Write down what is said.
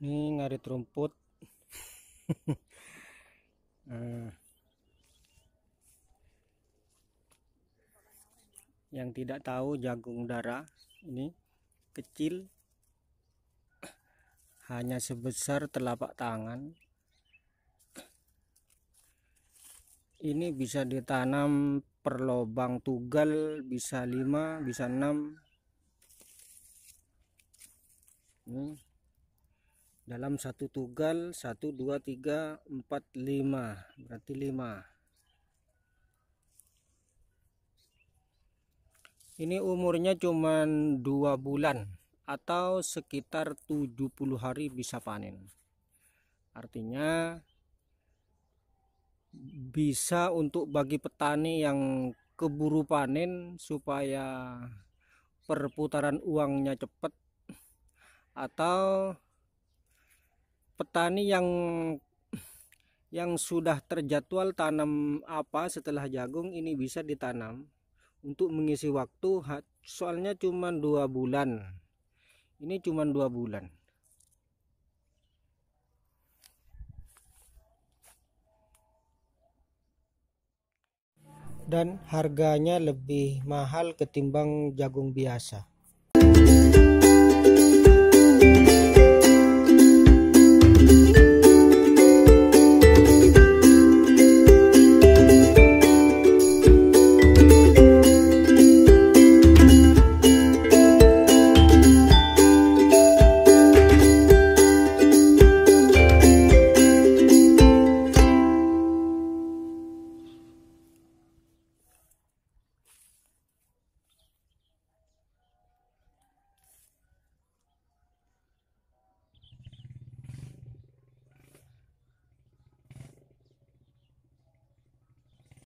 ini ngarit rumput eh. yang tidak tahu jagung darah ini kecil hanya sebesar telapak tangan ini bisa ditanam per lubang tugal bisa 5 bisa 6 ini hmm dalam satu tugal satu dua tiga empat lima berarti lima ini umurnya cuman dua bulan atau sekitar 70 hari bisa panen artinya bisa untuk bagi petani yang keburu panen supaya perputaran uangnya cepat atau petani yang yang sudah terjadwal tanam apa setelah jagung ini bisa ditanam untuk mengisi waktu soalnya cuma dua bulan ini cuma dua bulan dan harganya lebih mahal ketimbang jagung biasa